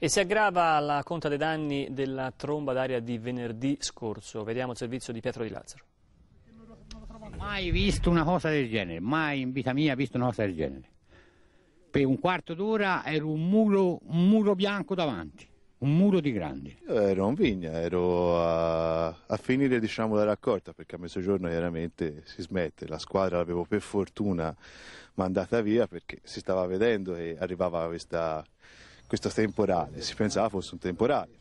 E si aggrava la conta dei danni della tromba d'aria di venerdì scorso. Vediamo il servizio di Pietro Di Lazzaro. Mai visto una cosa del genere, mai in vita mia visto una cosa del genere. Per un quarto d'ora ero un muro, un muro bianco davanti, un muro di grandi. Io ero in vigna, ero a, a finire diciamo, la raccolta perché a mezzogiorno chiaramente si smette. La squadra l'avevo per fortuna mandata via perché si stava vedendo e arrivava questa questo temporale, si pensava fosse un temporale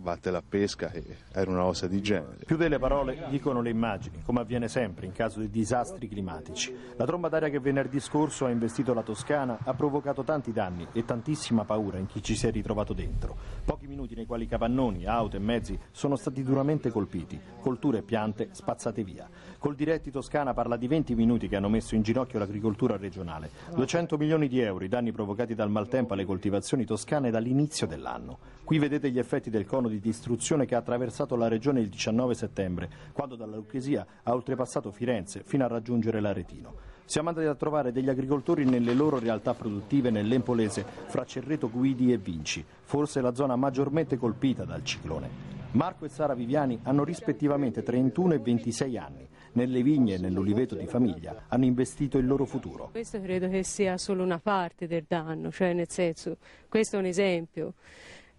batte la pesca e era una cosa di genere. Più delle parole dicono le immagini, come avviene sempre in caso di disastri climatici. La tromba d'aria che venerdì scorso ha investito la Toscana ha provocato tanti danni e tantissima paura in chi ci si è ritrovato dentro. Pochi minuti nei quali capannoni, auto e mezzi sono stati duramente colpiti, colture e piante spazzate via. Col diretti Toscana parla di 20 minuti che hanno messo in ginocchio l'agricoltura regionale. 200 milioni di euro i danni provocati dal maltempo alle coltivazioni toscane dall'inizio dell'anno. Qui vedete gli effetti del cono di distruzione che ha attraversato la regione il 19 settembre, quando dalla Lucchesia ha oltrepassato Firenze fino a raggiungere l'Aretino. Siamo andati a trovare degli agricoltori nelle loro realtà produttive nell'Empolese, fra Cerreto Guidi e Vinci, forse la zona maggiormente colpita dal ciclone. Marco e Sara Viviani hanno rispettivamente 31 e 26 anni. Nelle vigne e nell'oliveto di famiglia hanno investito il loro futuro. Questo credo che sia solo una parte del danno, cioè nel senso, questo è un esempio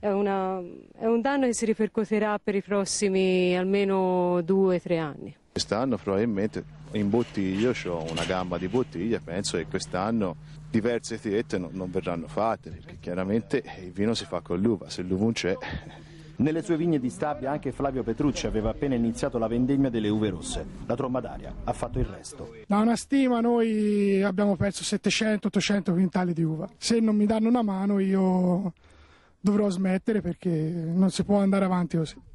è, una, è un danno che si ripercuoterà per i prossimi almeno due o tre anni. Quest'anno probabilmente in bottiglia, ho una gamba di bottiglie, penso che quest'anno diverse etichette non, non, verranno fatte, perché chiaramente il vino si fa con l'uva, se l'uva non c'è... Nelle sue vigne di Stabia anche Flavio Petrucci aveva appena iniziato la vendemmia delle uve rosse. La tromba d'aria ha fatto il resto. Da una stima noi abbiamo perso 700-800 quintali di uva. Se non mi danno una mano io dovrò smettere perché non si può andare avanti così.